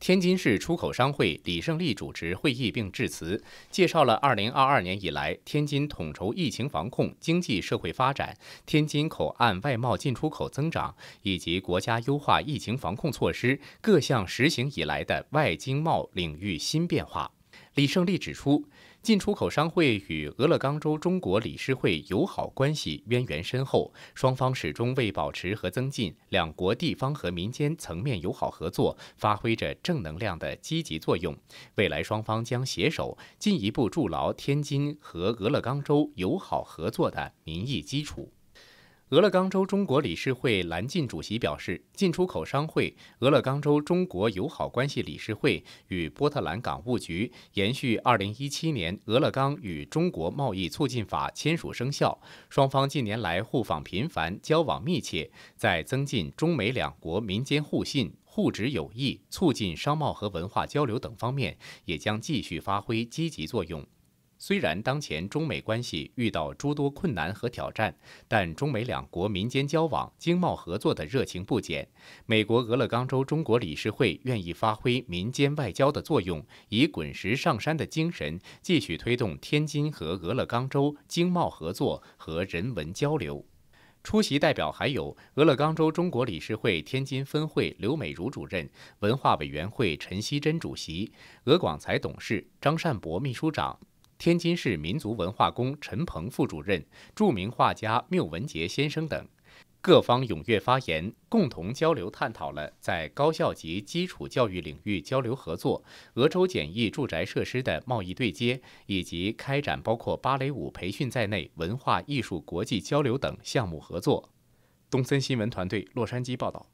天津市出口商会李胜利主持会议并致辞，介绍了二零二二年以来天津统筹疫情防控经济社会发展、天津口岸外贸进出口增长以及国家优化疫情防控措施各项实行以来的外经贸领域新变化。李胜利指出，进出口商会与俄勒冈州中国理事会友好关系渊源深厚，双方始终为保持和增进两国地方和民间层面友好合作，发挥着正能量的积极作用。未来双方将携手，进一步筑牢天津和俄勒冈州友好合作的民意基础。俄勒冈州中国理事会兰进主席表示，进出口商会俄勒冈州中国友好关系理事会与波特兰港务局延续2017年俄勒冈与中国贸易促进法签署生效，双方近年来互访频繁，交往密切，在增进中美两国民间互信、互植友谊、促进商贸和文化交流等方面，也将继续发挥积极作用。虽然当前中美关系遇到诸多困难和挑战，但中美两国民间交往、经贸合作的热情不减。美国俄勒冈州中国理事会愿意发挥民间外交的作用，以滚石上山的精神，继续推动天津和俄勒冈州经贸合作和人文交流。出席代表还有俄勒冈州中国理事会天津分会刘美茹主任、文化委员会陈希珍主席、俄广财董事、张善博秘书长。天津市民族文化宫陈鹏副主任、著名画家缪文杰先生等，各方踊跃发言，共同交流探讨了在高校及基础教育领域交流合作、俄州简易住宅设施的贸易对接，以及开展包括芭蕾舞培训在内文化艺术国际交流等项目合作。东森新闻团队洛杉矶报道。